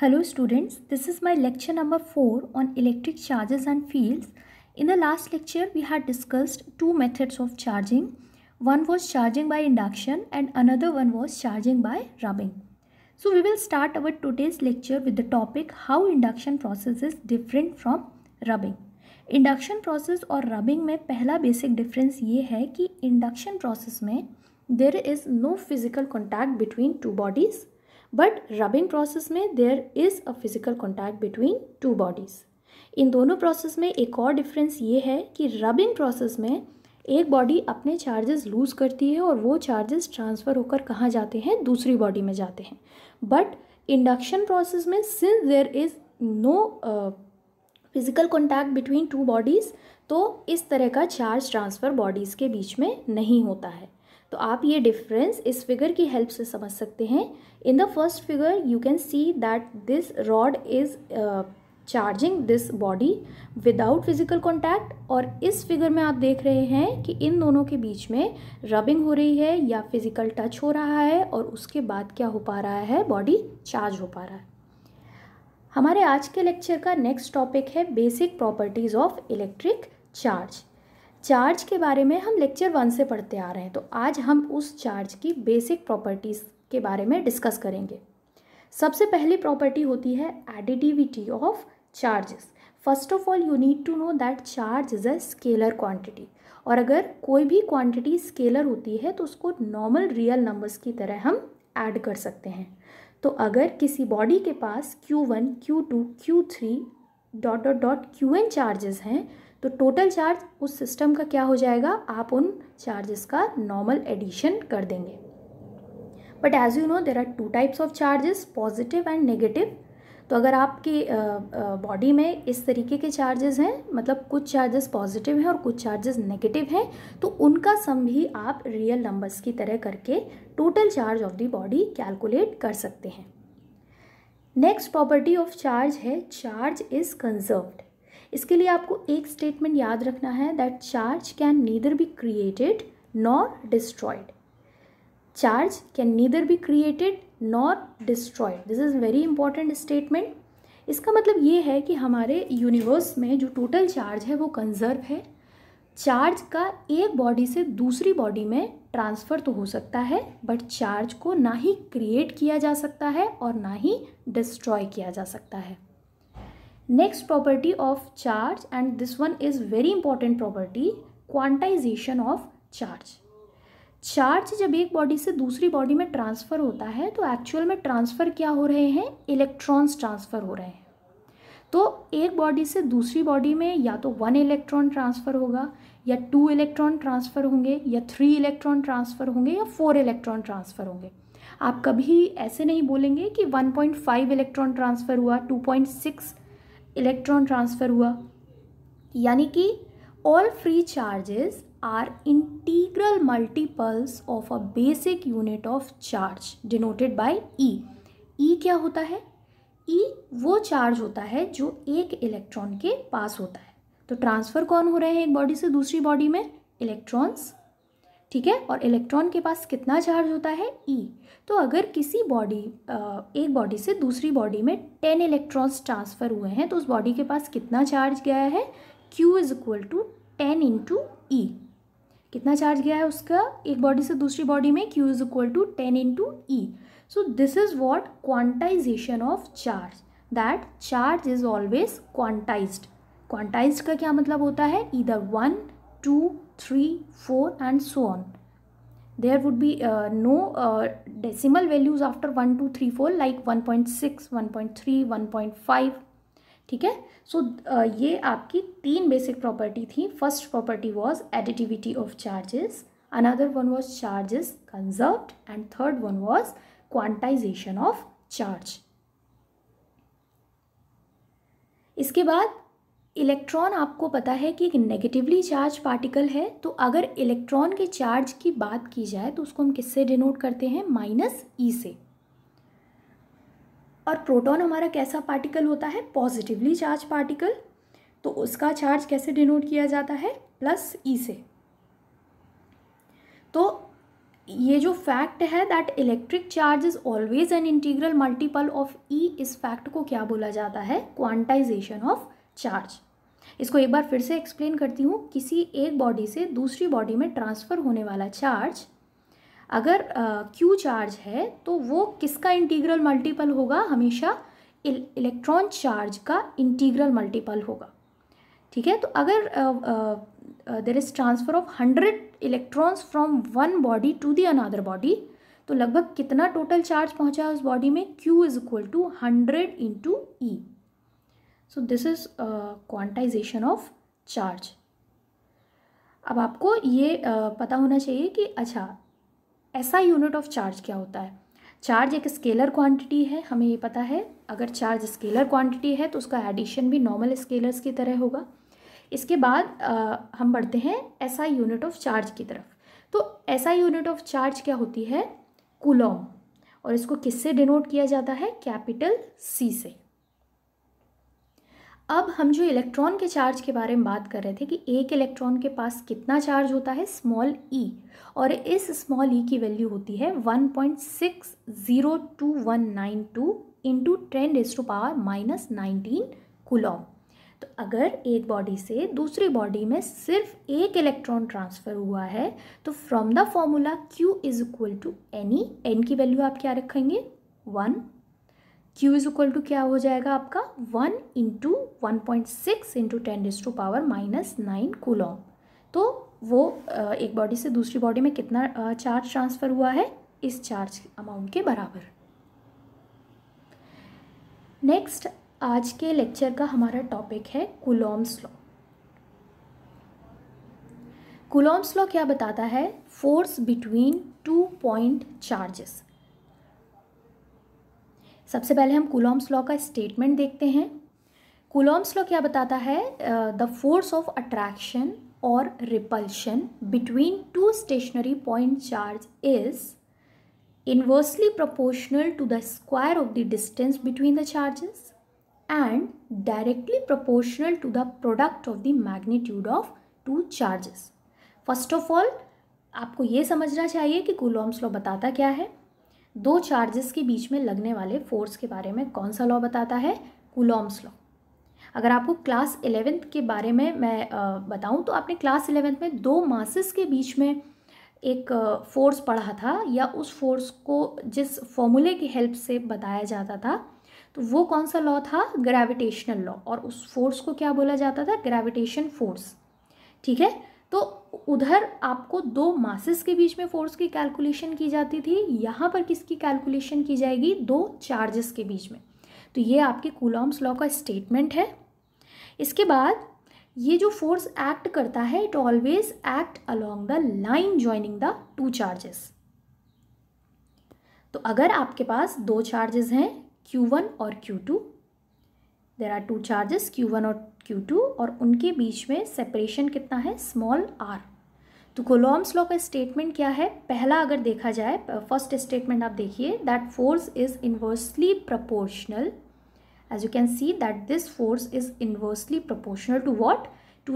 Hello students, this is my lecture number 4 on electric charges and fields. In the last lecture, we had discussed two methods of charging. One was charging by induction and another one was charging by rubbing. So we will start our today's lecture with the topic how induction process is different from rubbing. Induction process और rubbing में पहला basic difference ये है कि induction process में there is no physical contact between two bodies but rubbing process में there is a physical contact between two bodies इन दोनों प्रोसेस में एक और डिफरेंस ये है कि रबिंग प्रोसेस में एक बॉडी अपने चार्जेस लूज़ करती है और वो चार्जेस ट्रांसफ़र होकर कहाँ जाते हैं दूसरी बॉडी में जाते हैं बट इंडक्शन प्रोसेस में since there is no physical contact between two bodies तो इस तरह का चार्ज ट्रांसफ़र बॉडीज़ के बीच में नहीं होता है तो आप ये डिफरेंस इस फिगर की हेल्प से समझ सकते हैं in the first figure you can see that this rod is charging this body without physical contact और इस फिगर में आप देख रहे हैं कि इन दोनों के बीच में रबिंग हो रही है या फिजिकल टच हो रहा है और उसके बाद क्या हो पा रहा है बॉडी चार्ज हो पा रहा है हमारे आज के लेक्चर का नेक्स्ट टॉपिक है basic properties of electric charge charge के बारे में हम लेक्चर वन से पढ़ते आ रहे हैं तो आज हम उस चार्ज की बेसिक प्रॉपर्टीज़ के बारे में डिस्कस करेंगे सबसे पहली प्रॉपर्टी होती है additivity of charges first of all you need to know that charge is a scalar quantity और अगर कोई भी क्वांटिटी स्केलर होती है तो उसको नॉर्मल रियल नंबर्स की तरह हम ऐड कर सकते हैं तो अगर किसी बॉडी के पास Q1, Q2, Q3 dot dot dot N charges हैं तो टोटल चार्ज उस सिस्टम का क्या हो जाएगा आप उन चार्जेस का नॉर्मल एडिशन कर देंगे but as you know there are two types of charges positive and negative तो अगर आपकी बॉडी में इस तरीके के चार्जेस हैं मतलब कुछ चार्जेस पॉजिटिव हैं और कुछ चार्जेस नेगेटिव हैं तो उनका सम भी आप रियल नंबर्स की तरह करके total charge of the body calculate कर सकते हैं नेक्स्ट प्रॉपर्टी ऑफ चार्ज है चार्ज इज़ कंजर्व्ड इसके लिए आपको एक स्टेटमेंट याद रखना है that charge can neither be created nor destroyed charge can neither be created nor destroyed this is very important statement इसका मतलब ये है कि हमारे यूनिवर्स में जो टोटल चार्ज है वो कंजर्व है चार्ज का एक बॉडी से दूसरी बॉडी में ट्रांसफ़र तो हो सकता है बट चार्ज को ना ही क्रिएट किया जा सकता है और ना ही डिस्ट्रॉय किया जा सकता है next property of charge and this one is very important property quantization of charge charge जब एक बॉडी से दूसरी बॉडी में ट्रांसफ़र होता है तो एक्चुअल में ट्रांसफ़र क्या हो रहे हैं इलेक्ट्रॉन्स ट्रांसफ़र हो रहे हैं तो एक बॉडी से दूसरी बॉडी में या तो वन इलेक्ट्रॉन ट्रांसफ़र होगा या टू इलेक्ट्रॉन ट्रांसफ़र होंगे या थ्री इलेक्ट्रॉन ट्रांसफ़र होंगे या फोर इलेक्ट्रॉन ट्रांसफ़र होंगे आप कभी ऐसे नहीं बोलेंगे कि 1.5 इलेक्ट्रॉन ट्रांसफ़र हुआ 2.6 इलेक्ट्रॉन ट्रांसफ़र हुआ यानी कि all free charges are integral multiples of a basic unit of charge denoted by E E क्या होता है ई e वो चार्ज होता है जो एक इलेक्ट्रॉन के पास होता है तो ट्रांसफ़र कौन हो रहे हैं एक बॉडी से दूसरी बॉडी में इलेक्ट्रॉन्स ठीक है और इलेक्ट्रॉन के पास कितना चार्ज होता है ई e. तो अगर किसी बॉडी एक बॉडी से दूसरी बॉडी में टेन इलेक्ट्रॉन्स ट्रांसफ़र हुए हैं तो उस बॉडी के पास कितना चार्ज गया है Q is equal to ten into E कितना चार्ज गया है उसका एक बॉडी से दूसरी बॉडी में Q is equal to ten into E so this is what quantization of charge that charge is always quantized quantized का क्या मतलब होता है इधर one two three, four and so on. There would be uh, no uh, decimal values after one, two, three, four, like one one point point six, three, one point five. ठीक है सो ये आपकी तीन बेसिक प्रॉपर्टी थी first property was additivity of charges another one was charges conserve and third one was quantization of charge इसके बाद electron आपको पता है कि एक नेगेटिवली चार्ज पार्टिकल है तो अगर इलेक्ट्रॉन के चार्ज की बात की जाए तो उसको हम किससे डिनोट करते हैं माइनस ई e से और प्रोटॉन हमारा कैसा पार्टिकल होता है पॉजिटिवली चार्ज पार्टिकल तो उसका चार्ज कैसे डिनोट किया जाता है प्लस ई e से तो ये जो फैक्ट है that electric charge is always an integral multiple of e इस फैक्ट को क्या बोला जाता है क्वांटाइजेशन ऑफ चार्ज इसको एक बार फिर से एक्सप्लेन करती हूँ किसी एक बॉडी से दूसरी बॉडी में ट्रांसफ़र होने वाला चार्ज अगर क्यू चार्ज है तो वो किसका इंटीग्रल मल्टीपल होगा हमेशा इलेक्ट्रॉन चार्ज का इंटीग्रल मल्टीपल होगा ठीक है तो अगर there is transfer of hundred electrons from one body to the another body तो लगभग कितना टोटल चार्ज पहुंचा उस बॉडी में Q is equal to hundred into E so this is quantization of charge अब आपको ये uh, पता होना चाहिए कि अच्छा ऐसा यूनिट ऑफ चार्ज क्या होता है चार्ज एक स्केलर क्वांटिटी है हमें ये पता है अगर चार्ज स्केलर क्वांटिटी है तो उसका एडिशन भी नॉर्मल स्केलर्स की तरह होगा इसके बाद आ, हम बढ़ते हैं ऐसा यूनिट ऑफ चार्ज की तरफ तो ऐसा यूनिट ऑफ चार्ज क्या होती है कुलॉम और इसको किससे डिनोट किया जाता है कैपिटल सी से अब हम जो इलेक्ट्रॉन के चार्ज के बारे में बात कर रहे थे कि एक इलेक्ट्रॉन के पास कितना चार्ज होता है स्मॉल ई e, और इस स्मॉल ई e की वैल्यू होती है one point six zero two one nine two into ten raise to power minus nineteen coulomb तो अगर एक बॉडी से दूसरी बॉडी में सिर्फ एक इलेक्ट्रॉन ट्रांसफ़र हुआ है तो from the formula q is equal to n e n की वैल्यू आप क्या रखेंगे one q is equal to क्या हो जाएगा आपका one into one point six into ten raise to power minus nine coulomb तो वो एक बॉडी से दूसरी बॉडी में कितना चार्ज ट्रांसफ़र हुआ है इस चार्ज अमाउंट के बराबर नेक्स्ट आज के लेक्चर का हमारा टॉपिक है कुलॉम्स लॉ कुलॉम्स लॉ क्या बताता है force between two point charges सबसे पहले हम कुलॉम्स लॉ का स्टेटमेंट देखते हैं कुलॉम्स लॉ क्या बताता है द फोर्स ऑफ अट्रैक्शन और repulsion between two stationary point charge is inversely proportional to the square of the distance between the charges and directly proportional to the product of the magnitude of two charges first of all आपको ये समझना चाहिए कि Coulomb's law बताता क्या है दो charges के बीच में लगने वाले फोर्स के बारे में कौन सा लॉ बताता है कुलॉम्स लॉ अगर आपको क्लास इलेवेंथ के बारे में मैं बताऊं तो आपने क्लास इलेवेंथ में दो मासेस के बीच में एक फोर्स पढ़ा था या उस फोर्स को जिस फॉर्मूले की हेल्प से बताया जाता था तो वो कौन सा लॉ था ग्रेविटेशनल लॉ और उस फोर्स को क्या बोला जाता था ग्रेविटेशन फोर्स ठीक है तो उधर आपको दो मासेस के बीच में फोर्स की कैलकुलेशन की जाती थी यहाँ पर किसकी कैलकुलेशन की जाएगी दो चार्जेस के बीच में तो ये आपके कूलॉम्स लॉ का स्टेटमेंट है इसके बाद ये जो फोर्स एक्ट करता है it always act along the line joining the two charges तो अगर आपके पास दो चार्जेस हैं Q1 और Q2 there are two charges Q1 और क्यू टू और उनके बीच में सेपरेशन कितना है स्मॉल आर तो कोलॉम्स लॉ का स्टेटमेंट क्या है पहला अगर देखा जाए फर्स्ट स्टेटमेंट आप देखिए that force is inversely proportional as you can see that this force is inversely proportional to what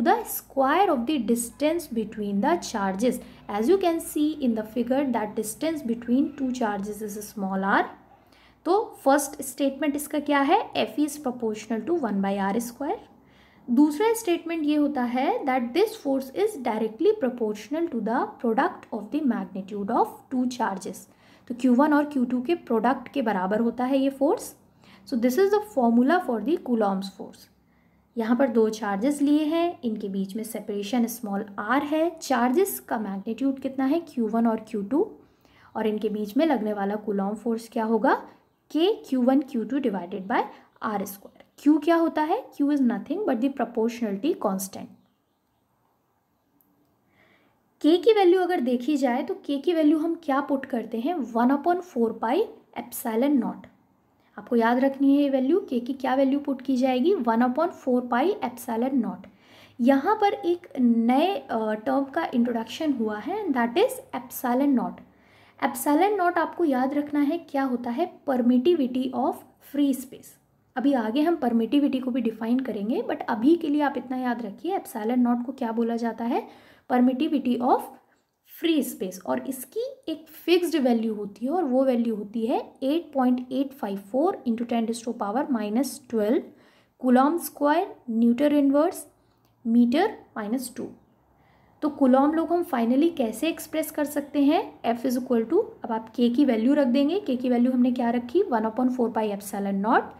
the square of the distance between the the as you can see in the figure that distance between two two is a small r तो first statement इसका क्या है f is proportional to one by r square दूसरा स्टेटमेंट ये होता है that this force is directly proportional to the product of the magnitude of two charges तो Q1 और Q2 के प्रोडक्ट के बराबर होता है ये force so this is the formula for the Coulomb's force यहाँ पर दो चार्जेस लिए हैं इनके बीच में सेपरेशन स्मॉल r है चार्जेस का मैग्नीट्यूड कितना है Q1 और Q2 और इनके बीच में लगने वाला कुलॉम फोर्स क्या होगा के Q1 Q2 divided by r square q क्या होता है q is nothing but the proportionality constant k की वैल्यू अगर देखी जाए तो के की वैल्यू हम क्या पुट करते हैं one upon four pi epsilon naught आपको याद रखनी है ये वैल्यू के की क्या वैल्यू पुट की जाएगी one upon four pi epsilon naught यहाँ पर एक नए टर्म का इंट्रोडक्शन हुआ है that is epsilon naught epsilon naught आपको याद रखना है क्या होता है परमिटिविटी ऑफ फ्री स्पेस अभी आगे हम परमिटिविटी को भी डिफाइन करेंगे बट अभी के लिए आप इतना याद रखिए एप्सैलन नॉट को क्या बोला जाता है परमिटिविटी ऑफ फ्री स्पेस और इसकी एक फिक्स्ड वैल्यू होती है और वो वैल्यू होती है 8.854 point eight five four into ten raise to power minus twelve coulomb square newton inverse metre minus two तो कुलॉम लोग हम फाइनली कैसे एक्सप्रेस कर सकते हैं एफ इज इक्वल टू अब आप के की वैल्यू रख देंगे के की वैल्यू हमने क्या रखी one upon four pi epsilon naught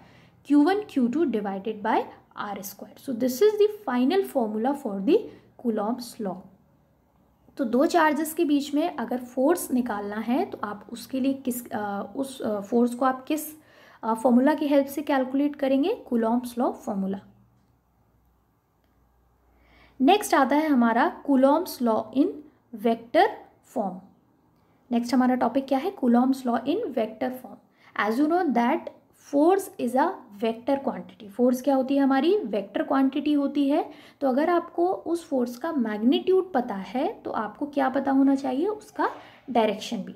q1 q2 divided by r square. So this is the final formula for the Coulomb's law. तो दो चार्जेस के बीच में अगर फोर्स निकालना है तो आप उसके लिए किस आ, उस फोर्स को आप किस फॉर्मूला की हेल्प से कैलकुलेट करेंगे कुलॉम्स लॉ फॉर्मूला नेक्स्ट आता है हमारा Coulomb's law in vector form next हमारा टॉपिक क्या है Coulomb's law in vector form as you know that force is a vector quantity force क्या होती है हमारी वेक्टर क्वांटिटी होती है तो अगर आपको उस फोर्स का मैग्नीट्यूड पता है तो आपको क्या पता होना चाहिए उसका डायरेक्शन भी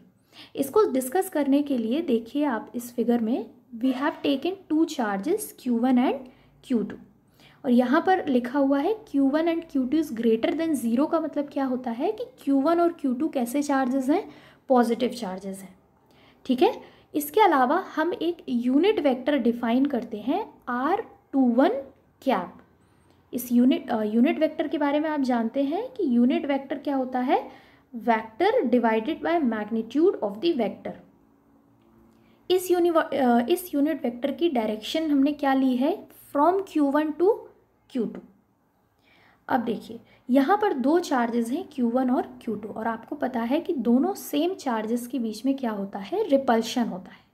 इसको डिस्कस करने के लिए देखिए आप इस फिगर में we have taken two charges Q one and Q two और यहाँ पर लिखा हुआ है q one and Q two is greater than zero का मतलब क्या होता है कि क्यू वन और क्यू टू कैसे चार्जेस हैं पॉजिटिव चार्जेस हैं ठीक है इसके अलावा हम एक यूनिट वेक्टर डिफाइन करते हैं r two one cap is unit unit vector के बारे में आप जानते हैं कि यूनिट वेक्टर क्या होता है vector divided by magnitude of the vector is unit is unit vector की डायरेक्शन हमने क्या ली है from q one to q two अब देखिए यहाँ पर दो चार्जेस हैं Q1 और Q2 और आपको पता है कि दोनों सेम चार्जेस के बीच में क्या होता है रिपल्शन होता है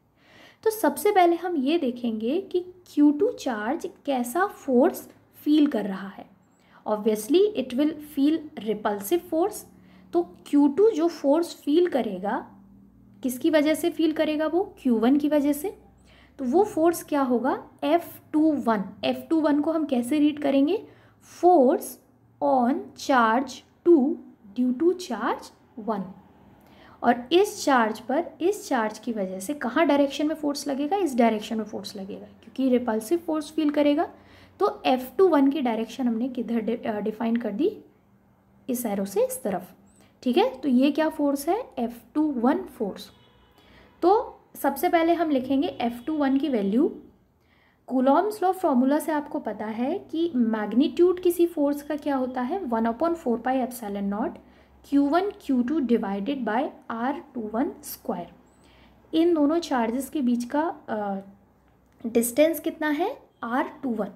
तो सबसे पहले हम ये देखेंगे कि Q2 चार्ज कैसा फोर्स फील कर रहा है obviously it will feel repulsive force तो Q2 जो फोर्स फील करेगा किसकी वजह से फील करेगा वो Q1 की वजह से तो वो फोर्स क्या होगा F21 F21 को हम कैसे रीड करेंगे force on charge two due to charge one और इस चार्ज पर इस चार्ज की वजह से कहाँ डायरेक्शन में फोर्स लगेगा इस डायरेक्शन में फोर्स लगेगा क्योंकि रिपल्सिव फोर्स फील करेगा तो एफ़ टू वन की डायरेक्शन हमने किधर डिफाइन कर दी इस एरो से इस तरफ ठीक है तो ये क्या फोर्स है एफ़ टू वन फोर्स तो सबसे पहले हम लिखेंगे एफ़ टू वन की वैल्यू कुलॉम्स लॉ फॉर्मूला से आपको पता है कि मैग्नीट्यूड किसी फोर्स का क्या होता है one upon four pi epsilon naught Q one Q two divided by r two one square इन दोनों चार्जेस के बीच का डिस्टेंस uh, कितना है are two one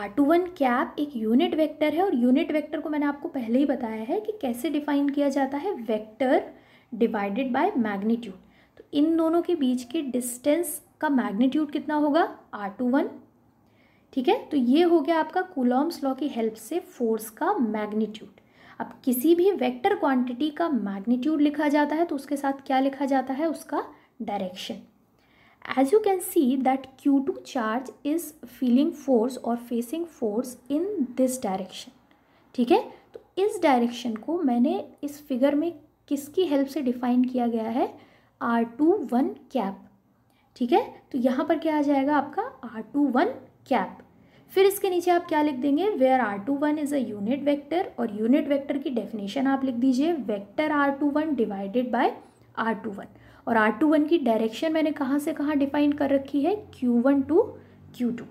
r two one cap एक यूनिट वेक्टर है और यूनिट वेक्टर को मैंने आपको पहले ही बताया है कि कैसे डिफाइन किया जाता है वेक्टर डिवाइडेड बाय मैग्नीट्यूड तो इन दोनों के बीच के डिस्टेंस का मैग्नीट्यूड कितना होगा आर टू वन ठीक है तो ये हो गया आपका कुलॉम्स लॉ की हेल्प से फोर्स का मैग्नीट्यूड अब किसी भी वेक्टर क्वांटिटी का मैग्नीट्यूड लिखा जाता है तो उसके साथ क्या लिखा जाता है उसका direction as you can see that q two charge is feeling force और facing force in this direction ठीक है तो इस डायरेक्शन को मैंने इस फिगर में किसकी हेल्प से डिफाइन किया गया है आर टू वन कैप ठीक है तो यहाँ पर क्या आ जाएगा आपका आर टू वन कैप फिर इसके नीचे आप क्या लिख देंगे where r two one is a unit vector और यूनिट वेक्टर की डेफिनेशन आप लिख दीजिए vector r two one divided by r two one और आर टू वन की डायरेक्शन मैंने कहाँ से कहाँ डिफाइन कर रखी है q one to q two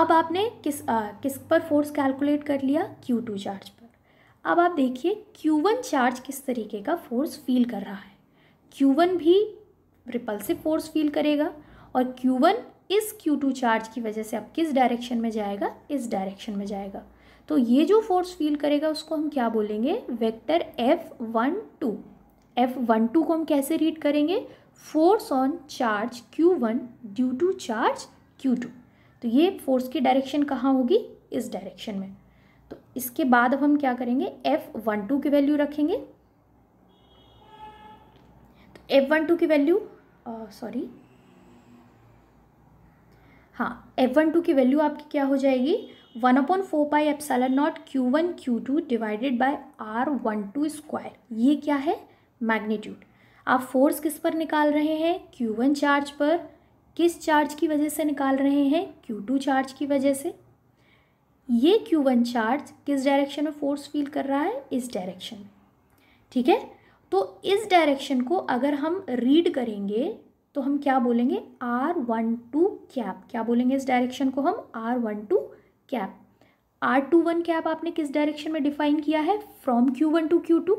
अब आपने किस आ, किस पर फोर्स कैलकुलेट कर लिया क्यू टू चार्ज पर अब आप देखिए क्यू वन चार्ज किस तरीके का फोर्स फील कर रहा है क्यू वन भी रिपल्सिव फोर्स फील करेगा और क्यू वन इस क्यू टू चार्ज की वजह से अब किस डायरेक्शन में जाएगा इस डायरेक्शन में जाएगा तो ये जो फोर्स फील करेगा उसको हम क्या बोलेंगे vector f one two f one two को हम कैसे रीड करेंगे force on charge Q one due to charge Q two तो ये फोर्स की डायरेक्शन कहाँ होगी इस डायरेक्शन में तो इसके बाद अब हम क्या करेंगे एफ वन टू की वैल्यू रखेंगे तो एफ वन टू की वैल्यू सॉरी uh, हाँ एफ वन टू की वैल्यू आपकी क्या हो जाएगी one upon four pi epsilon naught Q one Q two divided by are one two square ये क्या है मैग्नीट्यूड आप फोर्स किस पर निकाल रहे हैं क्यू वन चार्ज पर किस चार्ज की वजह से निकाल रहे हैं क्यू टू चार्ज की वजह से ये क्यू वन चार्ज किस डायरेक्शन में फोर्स फील कर रहा है इस डायरेक्शन में ठीक है तो इस डायरेक्शन को अगर हम रीड करेंगे तो हम क्या बोलेंगे आर वन टू कैप क्या बोलेंगे इस डायरेक्शन को हम r one two cap r two one cap आपने किस डायरेक्शन में डिफाइन किया है from q one to q two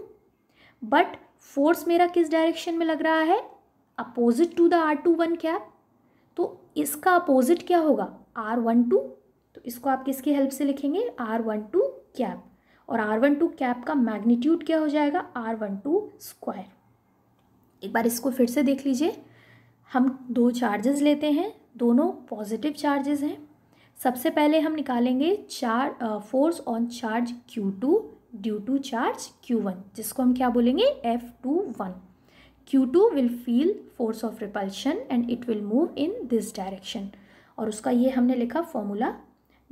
but force मेरा किस डायरेक्शन में लग रहा है opposite to the r two one cap तो इसका अपोजिट क्या होगा आर वन टू तो इसको आप किसकी हेल्प से लिखेंगे आर वन टू कैप और आर वन टू कैप का मैग्नीट्यूड क्या हो जाएगा आर वन टू स्क्वायर एक बार इसको फिर से देख लीजिए हम दो चार्जेस लेते हैं दोनों पॉजिटिव चार्जेस हैं सबसे पहले हम निकालेंगे चार force on charge Q two due to charge Q one जिसको हम क्या बोलेंगे f two one Q two will feel force of repulsion and it will move in this direction और उसका ये हमने लिखा formula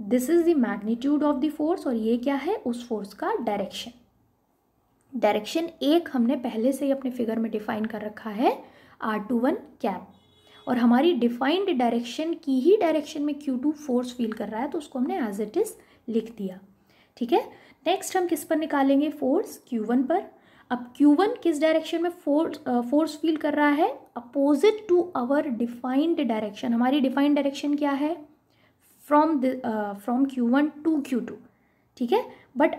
this is the magnitude of the force और ये क्या है उस फोर्स का डायरेक्शन डायरेक्शन एक हमने पहले से ही अपने फिगर में डिफाइन कर रखा है आर टू वन कैप और हमारी डिफाइंड डायरेक्शन की ही डायरेक्शन में क्यू टू फोर्स फील कर रहा है तो उसको हमने एज इट इज़ लिख दिया ठीक है नेक्स्ट हम किस पर निकालेंगे फोर्स क्यू वन पर अब क्यू वन किस डायरेक्शन में फोर्स फोर्स फील कर रहा है opposite to our defined direction हमारी डिफाइंड डायरेक्शन क्या है from from q one to q two ठीक है बट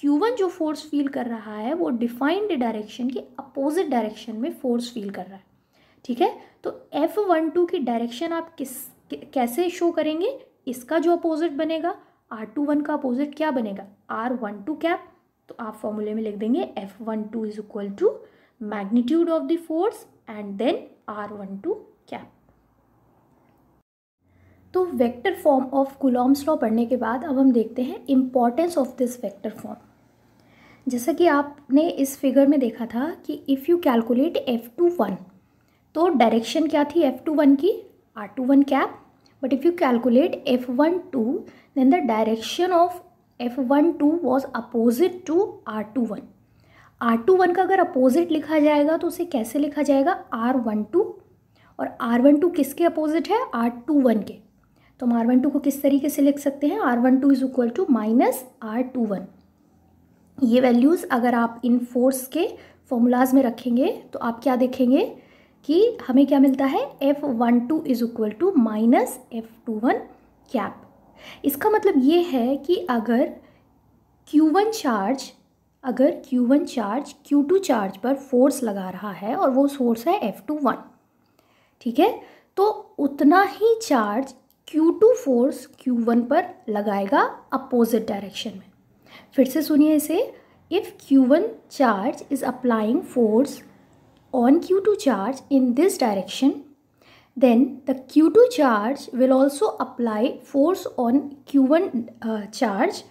क्यू वन जो फोर्स फील कर रहा है वो डिफाइंड डायरेक्शन के अपोजिट डायरेक्शन में फोर्स फील कर रहा है ठीक है तो एफ वन टू की डायरेक्शन आप किस कैसे शो करेंगे इसका जो अपोजिट बनेगा आर टू वन का अपोजिट क्या बनेगा आर वन टू कैप तो आप फॉर्मूले में लिख देंगे f one two is equal to magnitude of the force and then r one two cap तो vector form of Coulomb's law पढ़ने के बाद अब हम देखते हैं importance of this vector form जैसा कि आपने इस फिगर में देखा था कि if you calculate f two one तो डायरेक्शन क्या थी एफ़ टू वन की r two one cap but if you calculate F one two then the direction of f one two was opposite to r two one r two one का अगर opposite लिखा जाएगा तो उसे कैसे लिखा जाएगा आर वन टू और आर वन टू किसके अपोजिट है आर टू वन के तो हम आर वन टू को किस तरीके से लिख सकते हैं R one two is equal to minus R two one ये वैल्यूज़ अगर आप इन फोर्स के फॉर्मूलाज में रखेंगे तो आप क्या देखेंगे कि हमें क्या मिलता है F one two is equal to minus F two one cap इसका मतलब ये है कि अगर क्यू वन चार्ज अगर Q one charge Q two charge पर फोर्स लगा रहा है और वो सोर्स है एफ़ टू वन ठीक है तो उतना ही चार्ज Q2 फोर्स Q1 पर लगाएगा अपोजिट डायरेक्शन में फिर से सुनिए इसे if Q1 charge is applying force on Q2 charge in this direction then the Q2 charge will also apply force on Q1 one charge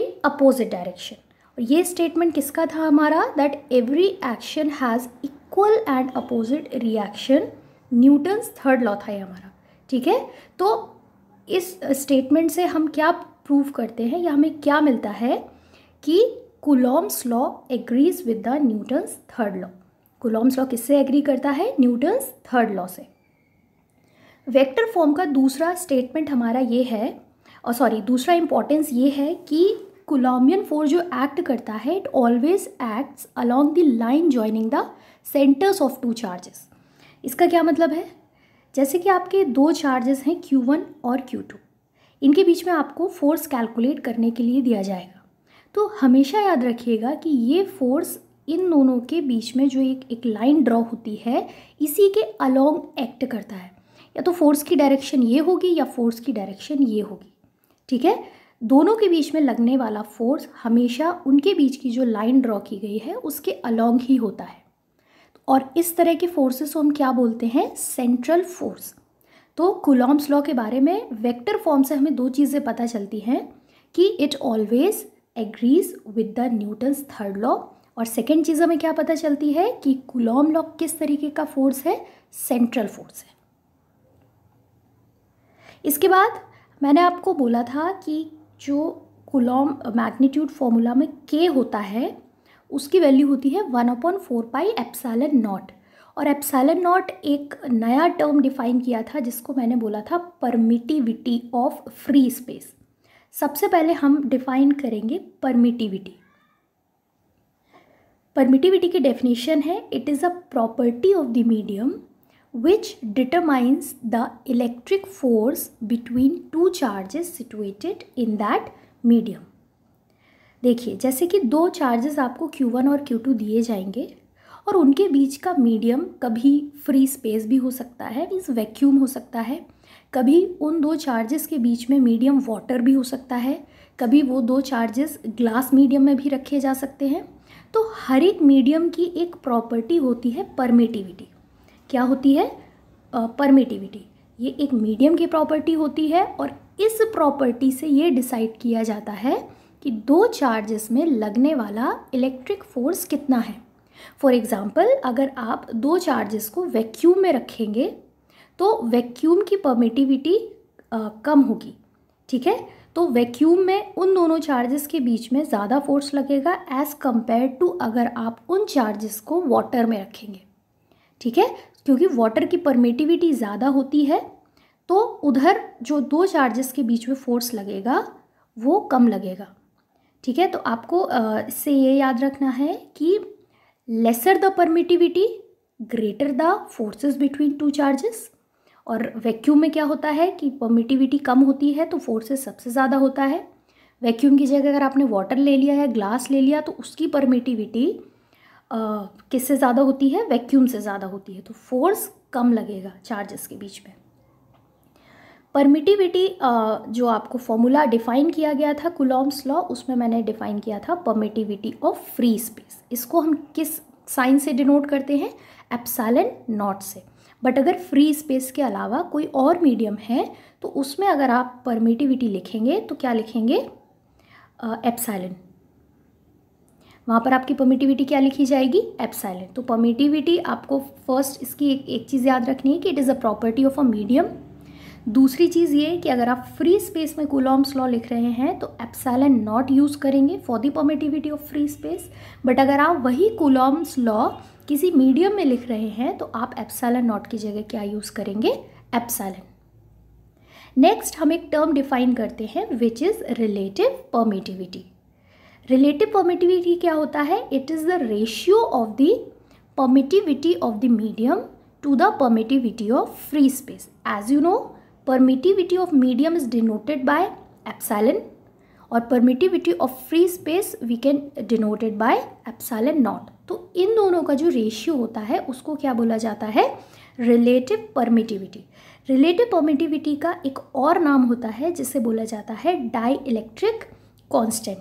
in opposite direction और ये statement किसका था हमारा that every action has equal and opposite reaction Newton's third law था ये हमारा ठीक है तो इस स्टेटमेंट से हम क्या प्रूव करते हैं या हमें क्या मिलता है कि Coulomb's law agrees with the Newton's third law Coulomb's law किससे एग्री करता है न्यूटन्स थर्ड लॉ से वेक्टर फॉर्म का दूसरा स्टेटमेंट हमारा ये है और सॉरी दूसरा इंपॉर्टेंस ये है कि कुलॉमियन फोर्स जो एक्ट करता है it always acts along the line joining the centres of two charges इसका क्या मतलब है जैसे कि आपके दो चार्जेस हैं क्यू वन और क्यू टू इनके बीच में आपको फोर्स कैलकुलेट करने के लिए दिया जाएगा तो हमेशा याद रखिएगा कि ये फोर्स इन दोनों के बीच में जो एक एक लाइन ड्रॉ होती है इसी के अलोंग एक्ट करता है या तो फोर्स की डायरेक्शन ये होगी या फोर्स की डायरेक्शन ये होगी ठीक है दोनों के बीच में लगने वाला फोर्स हमेशा उनके बीच की जो लाइन ड्रॉ की गई है उसके अलोंग ही होता है और इस तरह के फोर्सेस को हम क्या बोलते हैं सेंट्रल फोर्स तो कुलॉम्स लॉ के बारे में वेक्टर फॉर्म से हमें दो चीज़ें पता चलती हैं कि it always agrees with the Newton's third law और सेकेंड चीज़ हमें क्या पता चलती है कि कुलॉम लॉ किस तरीके का फोर्स है सेंट्रल फोर्स है इसके बाद मैंने आपको बोला था कि जो कुलॉम मैग्नीट्यूड फॉर्मूला में के होता है उसकी वैल्यू होती है one upon four pi epsilon naught और एप्सालन नॉट एक नया टर्म डिफाइन किया था जिसको मैंने बोला था परमिटिविटी ऑफ फ्री स्पेस सबसे पहले हम डिफाइन करेंगे परमिटिविटी परमिटिविटी की डेफिनेशन है it is a property of the medium which determines the electric force between two charges situated in that medium देखिए जैसे कि दो चार्जेस आपको Q1 और Q2 दिए जाएंगे और उनके बीच का मीडियम कभी फ्री स्पेस भी हो सकता है मीन्स वैक्यूम हो सकता है कभी उन दो चार्जेस के बीच में मीडियम वाटर भी हो सकता है कभी वो दो चार्जेस ग्लास मीडियम में भी रखे जा सकते हैं तो हर एक मीडियम की एक प्रॉपर्टी होती है परमिटिविटी क्या होती है परमिटिविटी ये एक मीडियम की प्रॉपर्टी होती है और इस प्रॉपर्टी से ये डिसाइड किया जाता है कि दो चार्जेस में लगने वाला इलेक्ट्रिक फोर्स कितना है फॉर एग्ज़ाम्पल अगर आप दो चार्जेस को वैक्यूम में रखेंगे तो वैक्यूम की परमिटिविटी कम होगी ठीक है तो वैक्यूम में उन दोनों चार्जेस के बीच में ज़्यादा फोर्स लगेगा एज़ कम्पेयर टू अगर आप उन चार्जेस को वाटर में रखेंगे ठीक है क्योंकि वाटर की परमिटिविटी ज़्यादा होती है तो उधर जो दो चार्जेस के बीच में फोर्स लगेगा वो कम लगेगा ठीक है तो आपको इससे ये याद रखना है कि lesser the permittivity greater the forces between two charges और वैक्यूम में क्या होता है कि परमिटिविटी कम होती है तो फोर्सेस सबसे ज़्यादा होता है वैक्यूम की जगह अगर आपने वाटर ले लिया है ग्लास ले लिया तो उसकी परमिटिविटी किससे ज़्यादा होती है वैक्यूम से ज़्यादा होती है तो फोर्स कम लगेगा चार्जेस के बीच में परमिटिविटी जो आपको फॉर्मूला डिफाइन किया गया था कुलॉम्स लॉ उसमें मैंने डिफाइन किया था परमिटिविटी ऑफ फ्री स्पेस इसको हम किस साइन से डिनोट करते हैं एप्सालन नॉट से बट अगर फ्री स्पेस के अलावा कोई और मीडियम है तो उसमें अगर आप परमिटिविटी लिखेंगे तो क्या लिखेंगे एप्सालन वहाँ पर आपकी परमिटिविटी क्या लिखी जाएगी एप्सालन तो परमिटिविटी आपको फर्स्ट इसकी एक, एक चीज़ याद रखनी है कि it is a property of a medium दूसरी चीज़ ये कि अगर आप फ्री स्पेस में कुलॉम्स लॉ लिख रहे हैं तो एप्सैलन नॉट यूज़ करेंगे for the permittivity of free space but अगर आप वही कुलॉम्स लॉ किसी मीडियम में लिख रहे हैं तो आप एप्सैलन नॉट की जगह क्या यूज़ करेंगे एप्सैलन नेक्स्ट हम एक टर्म डिफाइन करते हैं which is relative permittivity relative permittivity क्या होता है it is the ratio of the permittivity of the medium to the permittivity of free space as you know permittivity of medium is denoted by epsilon और permittivity of free space we can denoted by epsilon naught तो इन दोनों का जो ratio होता है उसको क्या बोला जाता है रिलेटिव परमिटिविटी रिलेटिव परमिटिविटी का एक और नाम होता है जिसे बोला जाता है डाई इलेक्ट्रिक कॉन्स्टेंट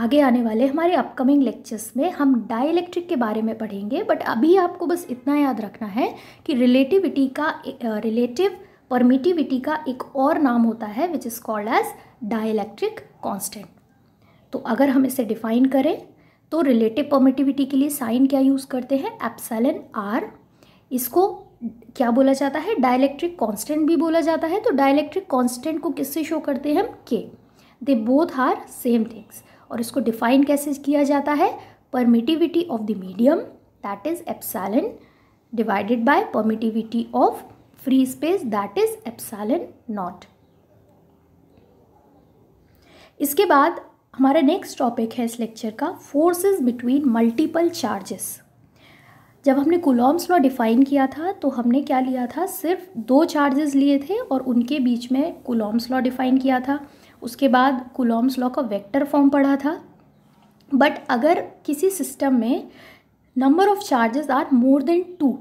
आगे आने वाले हमारे अपकमिंग लेक्चर्स में हम डाई इलेक्ट्रिक के बारे में पढ़ेंगे बट अभी आपको बस इतना याद रखना है कि रिलेटिविटी का रिलेटिव uh, परमिटिविटी का एक और नाम होता है which is called as dielectric constant तो अगर हम इसे डिफाइन करें तो रिलेटिव परमिटिविटी के लिए साइन क्या यूज़ करते हैं एप्सलन आर इसको क्या बोला जाता है डायलैक्ट्रिक कांस्टेंट भी बोला जाता है तो डायलैक्ट्रिक कांस्टेंट को किससे शो करते हैं हम के they both are same things और इसको डिफाइन कैसे किया जाता है permittivity of the medium that is epsilon divided by permittivity of free space that is epsilon naught इसके बाद हमारा नेक्स्ट टॉपिक है इस लेक्चर का फोर्सेस बिटवीन मल्टीपल चार्जेस जब हमने कुलॉम्स लॉ डिफाइन किया था तो हमने क्या लिया था सिर्फ दो चार्जेस लिए थे और उनके बीच में कुलॉम्स लॉ डिफाइन किया था उसके बाद कुलॉम्स लॉ का वेक्टर फॉर्म पढ़ा था बट अगर किसी सिस्टम में number of charges are more than two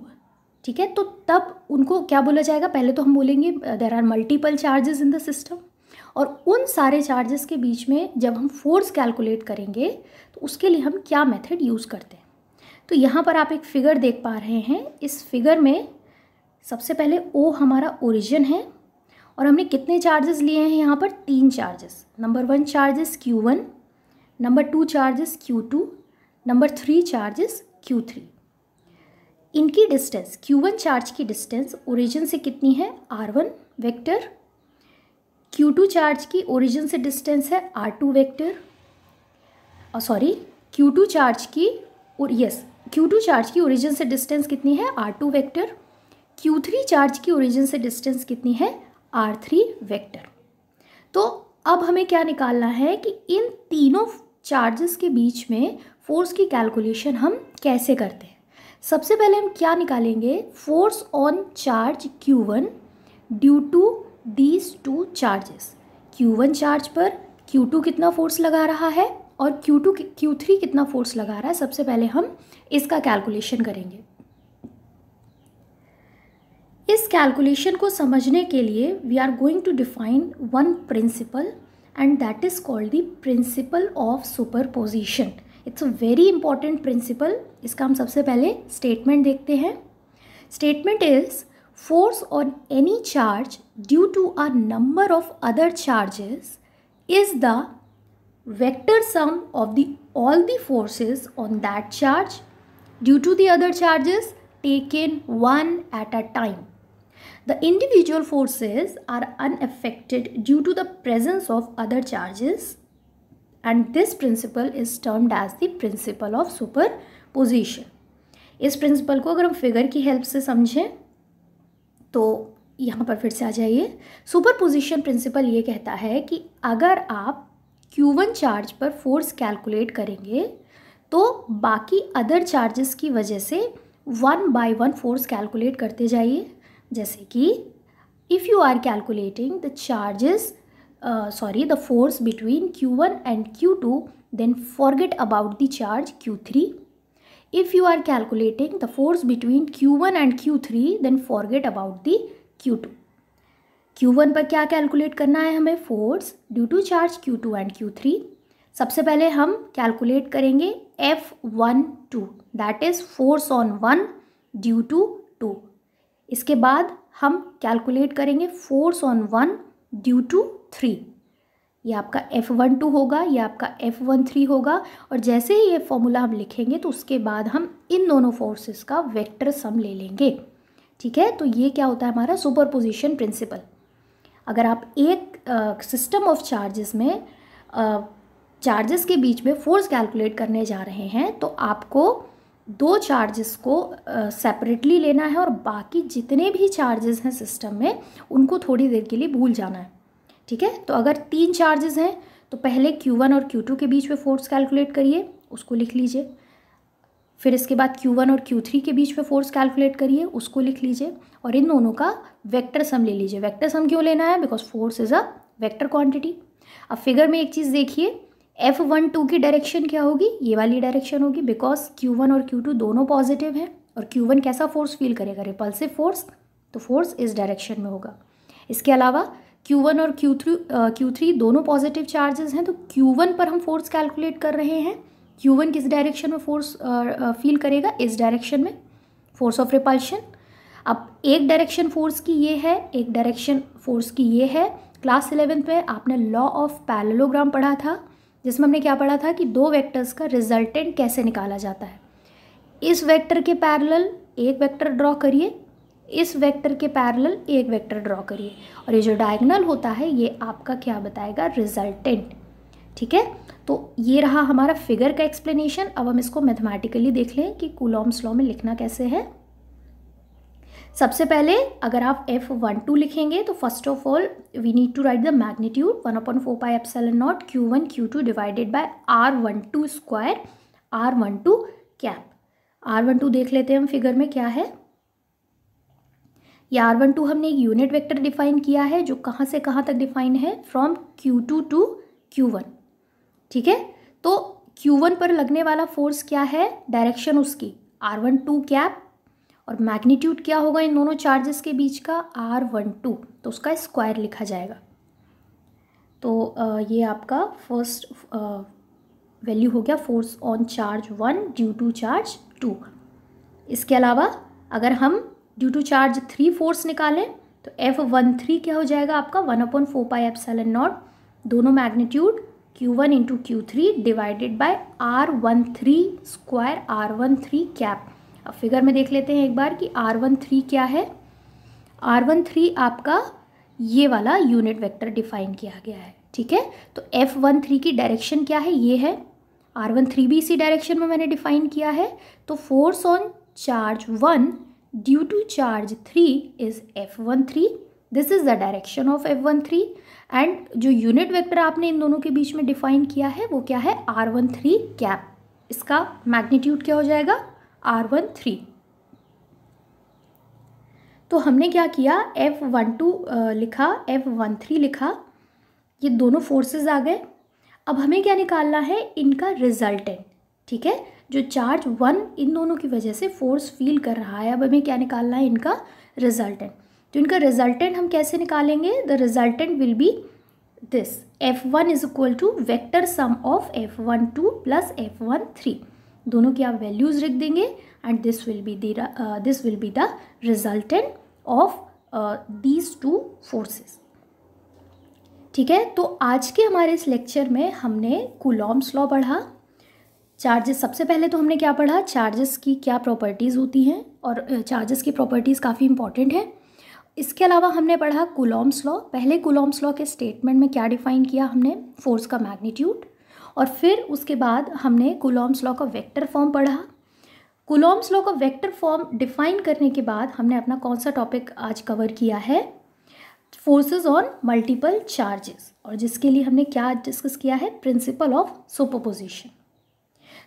ठीक है तो तब उनको क्या बोला जाएगा पहले तो हम बोलेंगे there are multiple charges in the system और उन सारे चार्जेस के बीच में जब हम फोर्स कैलकुलेट करेंगे तो उसके लिए हम क्या मेथड यूज़ करते हैं तो यहाँ पर आप एक फिगर देख पा रहे हैं इस फिगर में सबसे पहले ओ हमारा ओरिजिन है और हमने कितने चार्जेस लिए हैं यहाँ पर तीन charges number one charges Q one number two charges Q two number three charges Q three इनकी डिस्टेंस Q1 चार्ज की डिस्टेंस ओरिजिन से कितनी है R1 one vector Q2 charge की ओरिजिन से डिस्टेंस है R2 टू वेक्टर और sorry Q2 charge की और यस Q2 चार्ज की ओरिजिन से डिस्टेंस कितनी है R2 two vector Q3 charge की ओरिजिन से डिस्टेंस कितनी है R3 थ्री वैक्टर तो अब हमें क्या निकालना है कि इन तीनों चार्जेस के बीच में फोर्स की कैलकुलेशन हम कैसे करते हैं सबसे पहले हम क्या निकालेंगे force on charge Q one due to these two charges Q one charge पर क्यू टू कितना फोर्स लगा रहा है और क्यू टू क्यू थ्री कितना फोर्स लगा रहा है सबसे पहले हम इसका कैलकुलेशन करेंगे इस कैलकुलेशन को समझने के लिए we are going to define one principle and that is called the principle of superposition it's a very important principle इसका हम सबसे पहले स्टेटमेंट देखते हैं statement is force on any charge due to a number of other charges is the vector sum of the all the forces on that charge due to the other charges taken one at a time the individual forces are unaffected due to the presence of other charges and this principle is termed as the principle of superposition इस प्रिंसिपल को अगर हम figure की help से समझें तो यहाँ पर फिर से आ जाइए सुपर पोजिशन प्रिंसिपल ये कहता है कि अगर आप Q1 चार्ज पर फोर्स कैलकुलेट करेंगे तो बाकी अदर चार्जेस की वजह से one by one force calculate करते जाइए जैसे कि if you are calculating the charges sorry the force between Q one and Q two then forget about the charge Q three if you are calculating the force between Q one and Q three then forget about the Q two Q one पर क्या calculate करना है हमें force due to charge Q two and Q three सबसे पहले हम calculate करेंगे F one two that is force on one due to two इसके बाद हम कैलकुलेट करेंगे force on one due to three ये आपका एफ़ वन टू होगा ये आपका एफ़ वन थ्री होगा और जैसे ही ये फॉर्मूला हम लिखेंगे तो उसके बाद हम इन दोनों फोर्सेस का वेक्टर सम ले लेंगे ठीक है तो ये क्या होता है हमारा सुपरपोजिशन प्रिंसिपल अगर आप एक सिस्टम ऑफ चार्जेस में चार्जेस के बीच में फोर्स कैलकुलेट करने जा रहे हैं तो आपको दो चार्जेस को सेपरेटली लेना है और बाकी जितने भी चार्जेस हैं सिस्टम में उनको थोड़ी देर के लिए भूल जाना है ठीक है तो अगर तीन चार्जेस हैं तो पहले Q1 और Q2 के बीच में फोर्स कैलकुलेट करिए उसको लिख लीजिए फिर इसके बाद Q1 और Q3 के बीच में फोर्स कैलकुलेट करिए उसको लिख लीजिए और इन दोनों का वेक्टर सम ले लीजिए वेक्टर सम क्यों लेना है because force is a vector quantity अब फिगर में एक चीज़ देखिए एफ़ वन टू की डायरेक्शन क्या होगी ये वाली डायरेक्शन होगी बिकॉज क्यू वन और क्यू टू दोनों पॉजिटिव हैं और क्यू वन कैसा फोर्स फील करेगा रिपल्सिव फोर्स तो फोर्स इस डायरेक्शन में होगा इसके अलावा Q1 और Q3 Q3 दोनों पॉजिटिव चार्जेस हैं तो Q1 पर हम फोर्स कैलकुलेट कर रहे हैं Q1 किस डायरेक्शन में फोर्स फील करेगा इस डायरेक्शन में फोर्स ऑफ रिपल्शन अब एक डायरेक्शन फोर्स की ये है एक डायरेक्शन फोर्स की ये है क्लास इलेवेंथ में आपने लॉ ऑफ पैरेलोग्राम पढ़ा था जिसमें हमने क्या पढ़ा था कि दो वेक्टर्स का रिजल्टेंट कैसे निकाला जाता है इस वेक्टर के पैरेलल एक वेक्टर ड्रॉ करिए इस वेक्टर के पैरेलल एक वेक्टर ड्रॉ करिए और ये जो डायगनल होता है ये आपका क्या बताएगा रिजल्टेंट ठीक है तो ये रहा हमारा फिगर का एक्सप्लेनेशन अब हम इसको मैथमेटिकली देख लें कि कूलॉम्स लॉ में लिखना कैसे है सबसे पहले अगर आप एफ वन टू लिखेंगे तो first of all we need to write the magnitude one upon four pi epsilon naught Q one Q two divided by R one two square R one two cap R one two देख लेते हैं हम figure में क्या है ये are one to हमने एक यूनिट वेक्टर डिफाइन किया है जो कहाँ से कहाँ तक डिफाइन है from Q two to Q one ठीक है तो क्यू वन पर लगने वाला फोर्स क्या है डायरेक्शन उसकी आर वन टू कैप और मैग्नीट्यूड क्या होगा इन दोनों चार्जेस के बीच का आर वन टू तो उसका स्क्वायर लिखा जाएगा तो ये आपका फर्स्ट वैल्यू हो गया force on charge one due to charge two इसके अलावा अगर हम due to charge three force निकालें तो एफ वन थ्री क्या हो जाएगा आपका वन अपॉन फोर पाई एफ एंड नॉट दोनों magnitude Q one into Q three divided by are one three square R one three cap अब फिगर में देख लेते हैं एक बार कि आर वन थ्री क्या है आर वन थ्री आपका ये वाला यूनिट वेक्टर डिफाइन किया गया है ठीक है तो एफ वन थ्री की डायरेक्शन क्या है ये है आर वन थ्री भी इसी डायरेक्शन में मैंने डिफाइन किया है तो force on charge one due to charge 3 is F13 this is the direction of F one three and जो यूनिट वेक्टर आपने इन दोनों के बीच में डिफाइन किया है वो क्या है आर वन थ्री कैप इसका मैग्नीट्यूड क्या हो जाएगा आर वन थ्री तो हमने क्या किया एफ वन टू लिखा एफ वन थ्री लिखा ये दोनों फोर्सेज आ गए अब हमें क्या निकालना है इनका रिजल्टेंट ठीक है जो चार्ज वन इन दोनों की वजह से फोर्स फील कर रहा है अब हमें क्या निकालना है इनका रिजल्टेंट तो इनका रिजल्टेंट हम कैसे निकालेंगे the resultant will be this F one is equal to vector sum of F one two plus F one three दोनों की आप वैल्यूज़ रख देंगे and this will be this will be the resultant of these two forces ठीक है तो आज के हमारे इस लेक्चर में हमने कुलॉम्स लॉ पढ़ा चार्जेस सबसे पहले तो हमने क्या पढ़ा चार्जेस की क्या प्रॉपर्टीज़ होती हैं और चार्जेस की प्रॉपर्टीज़ काफ़ी इंपॉर्टेंट है इसके अलावा हमने पढ़ा कुलॉम्स लॉ पहले कुलॉम्स लॉ के स्टेटमेंट में क्या डिफाइन किया हमने फोर्स का मैग्नीट्यूड और फिर उसके बाद हमने कुलॉम्स लॉ का वेक्टर फॉर्म पढ़ा कुलॉम्स लॉ का वेक्टर फॉर्म डिफाइन करने के बाद हमने अपना कौन सा टॉपिक आज कवर किया है फोर्सेस ऑन मल्टीपल चार्जेस और जिसके लिए हमने क्या डिस्कस किया है प्रिंसिपल ऑफ सुपरपोजिशन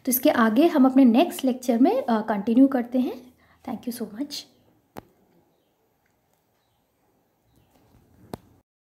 तो इसके आगे हम अपने नेक्स्ट लेक्चर में कंटिन्यू uh, करते हैं थैंक यू सो मच